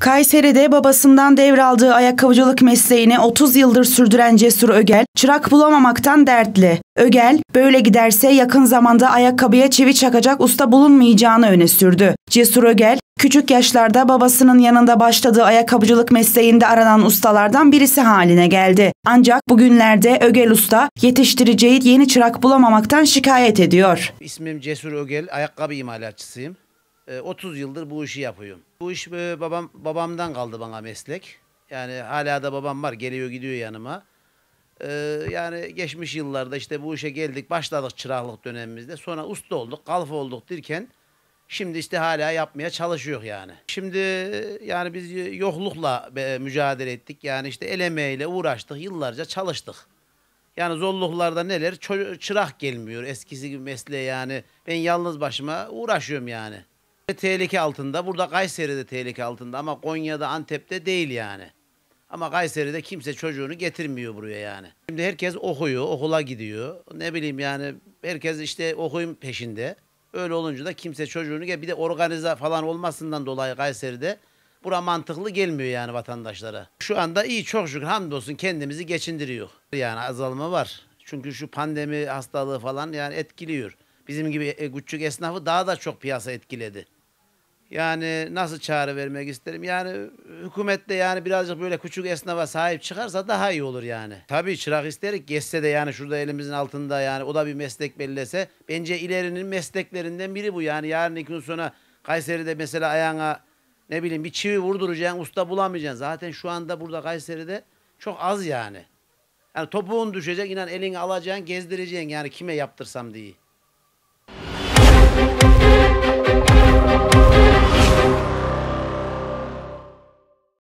Kayseri'de babasından devraldığı ayakkabıcılık mesleğini 30 yıldır sürdüren Cesur Ögel, çırak bulamamaktan dertli. Ögel, böyle giderse yakın zamanda ayakkabıya çivi çakacak usta bulunmayacağını öne sürdü. Cesur Ögel, küçük yaşlarda babasının yanında başladığı ayakkabıcılık mesleğinde aranan ustalardan birisi haline geldi. Ancak bugünlerde Ögel Usta yetiştireceği yeni çırak bulamamaktan şikayet ediyor. İsmim Cesur Ögel, ayakkabı imalatçısıyım. 30 ee, yıldır bu işi yapıyorum. Bu iş e, babam babamdan kaldı bana meslek. Yani hala da babam var geliyor gidiyor yanıma. Ee, yani geçmiş yıllarda işte bu işe geldik başladık çıraklık dönemimizde sonra usta olduk kalfa olduk derken şimdi işte hala yapmaya çalışıyor yani. Şimdi e, yani biz e, yoklukla mücadele ettik yani işte el emeğiyle uğraştık yıllarca çalıştık. Yani zorluklarda neler? Çırak gelmiyor eskisi gibi mesleğe yani. Ben yalnız başıma uğraşıyorum yani tehlike altında. Burada Kayseri de tehlike altında ama Konya'da, Antep'te değil yani. Ama Kayseri'de kimse çocuğunu getirmiyor buraya yani. Şimdi herkes okuyor, okula gidiyor. Ne bileyim yani herkes işte okuyun peşinde. Öyle olunca da kimse çocuğunu gel bir de organize falan olmasından dolayı Kayseri'de bura mantıklı gelmiyor yani vatandaşlara. Şu anda iyi çok şükür hamdolsun kendimizi geçindiriyor. Yani azalma var. Çünkü şu pandemi hastalığı falan yani etkiliyor. Bizim gibi e, küçük esnafı daha da çok piyasa etkiledi. Yani nasıl çağrı vermek isterim? Yani hükümette yani birazcık böyle küçük esnafa sahip çıkarsa daha iyi olur yani. Tabii çırak isterik geçse de yani şurada elimizin altında yani o da bir meslek bellese. Bence ilerinin mesleklerinden biri bu yani. Yarın iki gün sonra Kayseri'de mesela ayağına ne bileyim bir çivi vurduracaksın usta bulamayacaksın. Zaten şu anda burada Kayseri'de çok az yani. Yani topuğun düşecek inan elini alacaksın gezdireceksin yani kime yaptırsam diye.